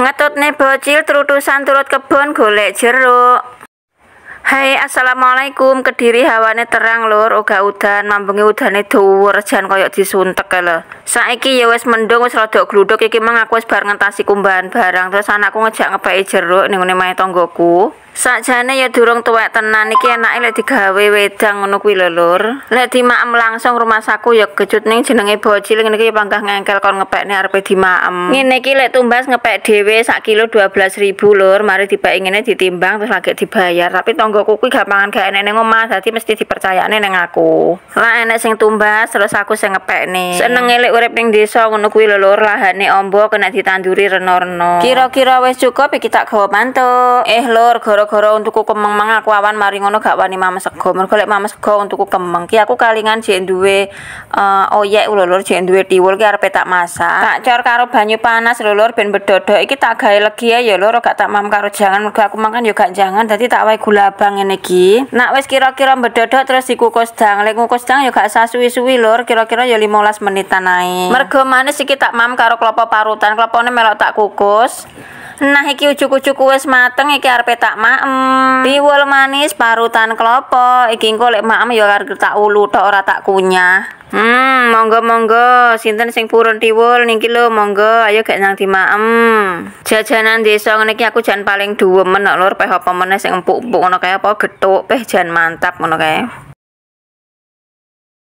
Ngetutne bocil trutusan turut kebon golek jeruk. Hai assalamualaikum kediri hawane terang lur uga udan mambengi udane dhuwur jan koyok disuntek lho saiki ya wis mendung wis rada gluduk iki mang aku wis bar ngentasi kumbahan barang terus anakku ngejak ngepeki jeruk ning ngene mae Sakjane ya durung tuwek tenan iki enake lek digawe wedang ngono kuwi lho Lur. Lek dimaem langsung rumah saku ya kecut ning jenenge bocil ngene iki ya panggah ngengkel kon ngepekne arepe dimaem. Ngene iki lek tumbas ngepek dhewe sak kilo 12.000 Lur, mari dibak ngene ditimbang terus lagi dibayar. Tapi tanggoku kuwi gapangan gak enek ning omah, dadi mesti dipercayane ning aku. Lah enek sing tumbas terus aku sing ngepekne. Senenge lek urip ning desa ngono kuwi lho Lur, lahane ombo kena ditanduri reno-reno. Kira-kira wis cukup iki tak gawa mantuk. Eh Lur, gara-gara untukku kemeng mang aku awan mari ngono gak wani mama sego mergo lek mama sego untukku kemeng ki aku kalingan jek duwe uh, oyek oh, lur jek duwe tiwul ki arep tak masak tak cor karo banyu panas lulur ben bedodo iki tak gawe legi ya lur gak tak mam karo jangan mergo aku mangan yo ya gak jangan dadi tak wae gula abang ngene iki nak wis kira-kira bedodo terus dikukus dang lek kukus dang yo ya gak sasuwi-suwi lur kira-kira yo ya 15 menitan ae mergo manis iki tak mam karo klopo parutan klopone melok tak kukus Nah iki ujuk-ujuk wis mateng iki arep tak maem. Biwul manis parutan klopo. Iki engko lek maem ya arep tak ulu tok ora tak kunyah. Hmm, monggo monggo, sinten sing purun tiwul niki lho, monggo ayo gak nang dimaem. Jajanan desa ngene iki aku jan paling duwemen kok lur peh apa meneh sing empuk-empuk ngono kaya apa gethuk, peh jan mantap ngono